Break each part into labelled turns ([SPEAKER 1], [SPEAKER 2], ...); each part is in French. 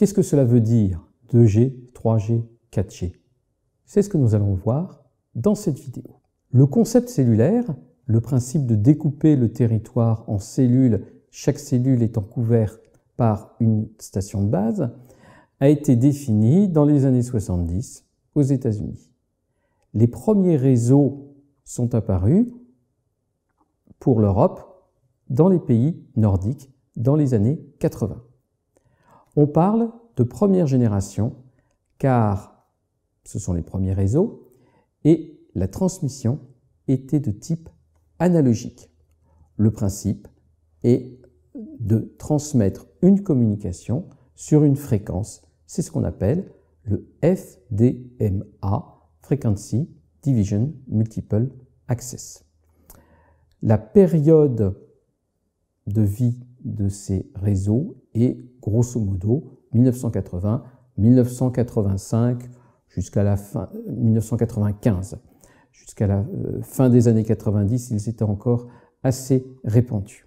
[SPEAKER 1] Qu'est-ce que cela veut dire 2G, 3G, 4G C'est ce que nous allons voir dans cette vidéo. Le concept cellulaire, le principe de découper le territoire en cellules, chaque cellule étant couverte par une station de base, a été défini dans les années 70 aux États-Unis. Les premiers réseaux sont apparus pour l'Europe dans les pays nordiques dans les années 80. On parle de première génération car ce sont les premiers réseaux et la transmission était de type analogique. Le principe est de transmettre une communication sur une fréquence. C'est ce qu'on appelle le FDMA, Frequency Division Multiple Access. La période de vie de ces réseaux et grosso modo 1980, 1985 jusqu'à la fin 1995. Euh, jusqu'à la euh, fin des années 90, ils étaient encore assez répandus.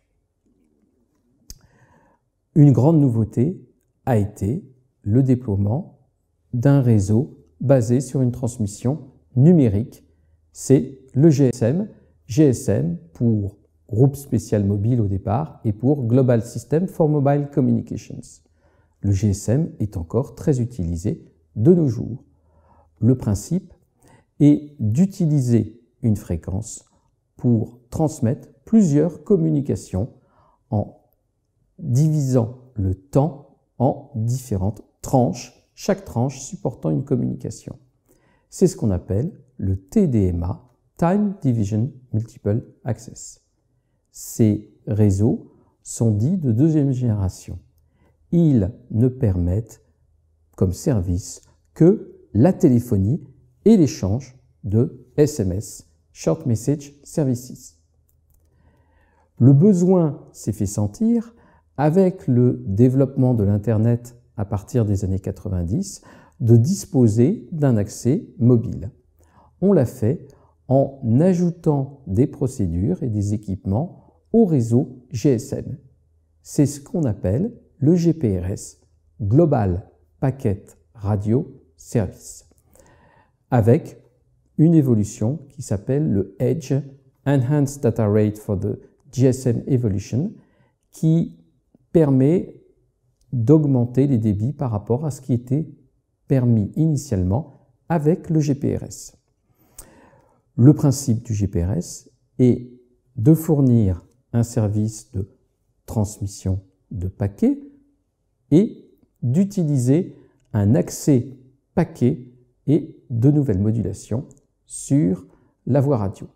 [SPEAKER 1] Une grande nouveauté a été le déploiement d'un réseau basé sur une transmission numérique. C'est le GSM. GSM pour groupe spécial mobile au départ, et pour Global System for Mobile Communications. Le GSM est encore très utilisé de nos jours. Le principe est d'utiliser une fréquence pour transmettre plusieurs communications en divisant le temps en différentes tranches, chaque tranche supportant une communication. C'est ce qu'on appelle le TDMA, Time Division Multiple Access ces réseaux sont dits de deuxième génération. Ils ne permettent comme service que la téléphonie et l'échange de SMS, Short Message Services. Le besoin s'est fait sentir avec le développement de l'Internet à partir des années 90 de disposer d'un accès mobile. On l'a fait en ajoutant des procédures et des équipements réseau GSM. C'est ce qu'on appelle le GPRS, Global Packet Radio Service, avec une évolution qui s'appelle le Edge Enhanced Data Rate for the GSM Evolution, qui permet d'augmenter les débits par rapport à ce qui était permis initialement avec le GPRS. Le principe du GPRS est de fournir un service de transmission de paquets et d'utiliser un accès paquet et de nouvelles modulations sur la voie radio.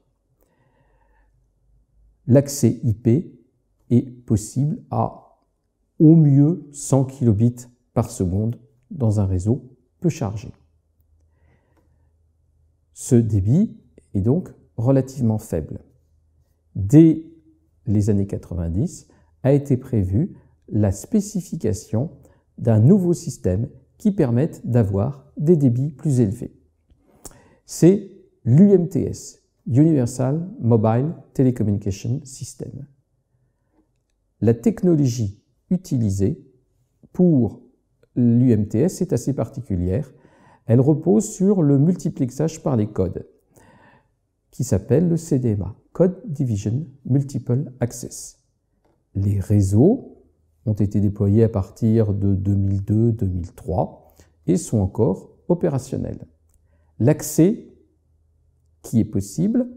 [SPEAKER 1] L'accès IP est possible à au mieux 100 kilobits par seconde dans un réseau peu chargé. Ce débit est donc relativement faible. Dès les années 90, a été prévue la spécification d'un nouveau système qui permette d'avoir des débits plus élevés. C'est l'UMTS, Universal Mobile Telecommunication System. La technologie utilisée pour l'UMTS est assez particulière. Elle repose sur le multiplexage par les codes, qui s'appelle le CDMA. Code Division Multiple Access. Les réseaux ont été déployés à partir de 2002-2003 et sont encore opérationnels. L'accès qui est possible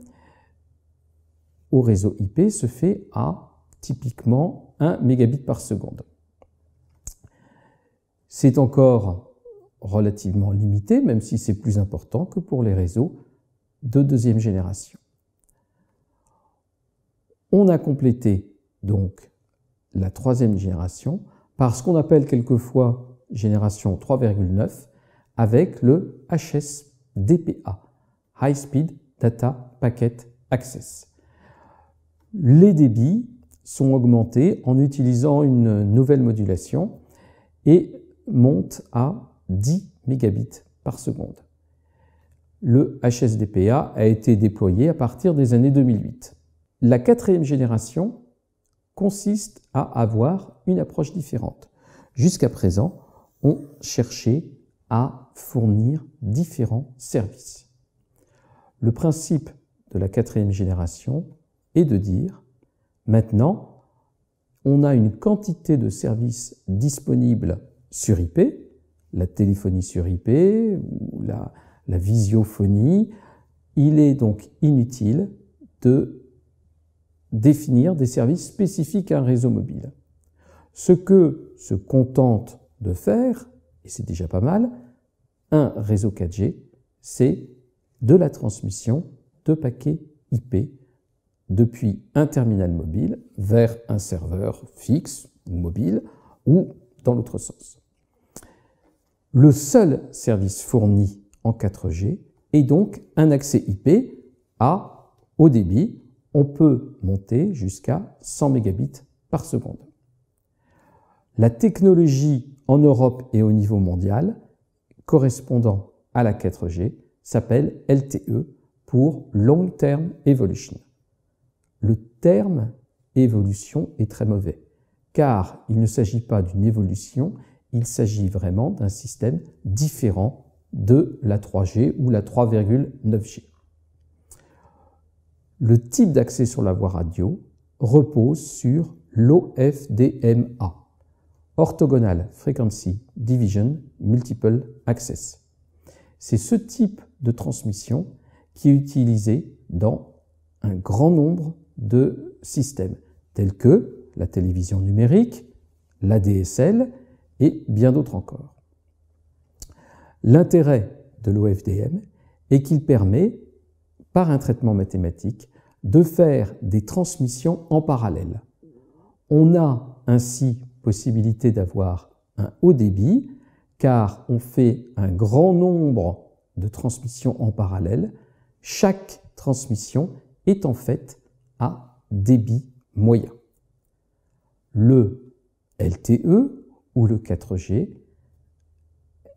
[SPEAKER 1] au réseau IP se fait à typiquement 1 mégabit par seconde. C'est encore relativement limité, même si c'est plus important que pour les réseaux de deuxième génération. On a complété donc la troisième génération par ce qu'on appelle quelquefois génération 3,9 avec le HSDPA, High Speed Data Packet Access. Les débits sont augmentés en utilisant une nouvelle modulation et montent à 10 mégabits par seconde. Le HSDPA a été déployé à partir des années 2008. La quatrième génération consiste à avoir une approche différente. Jusqu'à présent, on cherchait à fournir différents services. Le principe de la quatrième génération est de dire, maintenant, on a une quantité de services disponibles sur IP, la téléphonie sur IP ou la, la visiophonie. Il est donc inutile de définir des services spécifiques à un réseau mobile. Ce que se contente de faire, et c'est déjà pas mal, un réseau 4G, c'est de la transmission de paquets IP depuis un terminal mobile vers un serveur fixe ou mobile ou dans l'autre sens. Le seul service fourni en 4G est donc un accès IP à haut débit on peut monter jusqu'à 100 mégabits par seconde. La technologie en Europe et au niveau mondial correspondant à la 4G s'appelle LTE pour Long Term Evolution. Le terme évolution est très mauvais car il ne s'agit pas d'une évolution, il s'agit vraiment d'un système différent de la 3G ou la 3,9G le type d'accès sur la voie radio repose sur l'OFDMA, Orthogonal Frequency Division Multiple Access. C'est ce type de transmission qui est utilisé dans un grand nombre de systèmes, tels que la télévision numérique, la DSL et bien d'autres encore. L'intérêt de l'OFDM est qu'il permet, par un traitement mathématique, de faire des transmissions en parallèle. On a ainsi possibilité d'avoir un haut débit car on fait un grand nombre de transmissions en parallèle. Chaque transmission est en fait à débit moyen. Le LTE ou le 4G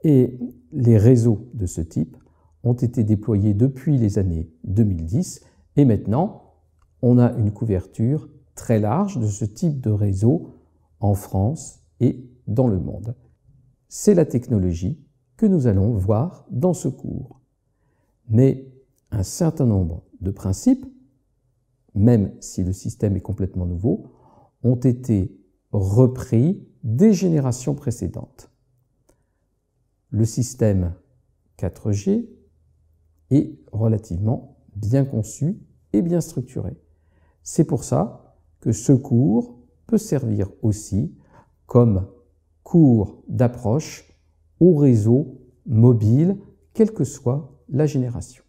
[SPEAKER 1] et les réseaux de ce type ont été déployés depuis les années 2010 et maintenant, on a une couverture très large de ce type de réseau en France et dans le monde. C'est la technologie que nous allons voir dans ce cours. Mais un certain nombre de principes, même si le système est complètement nouveau, ont été repris des générations précédentes. Le système 4G est relativement bien conçu et bien structuré. C'est pour ça que ce cours peut servir aussi comme cours d'approche au réseau mobile, quelle que soit la génération.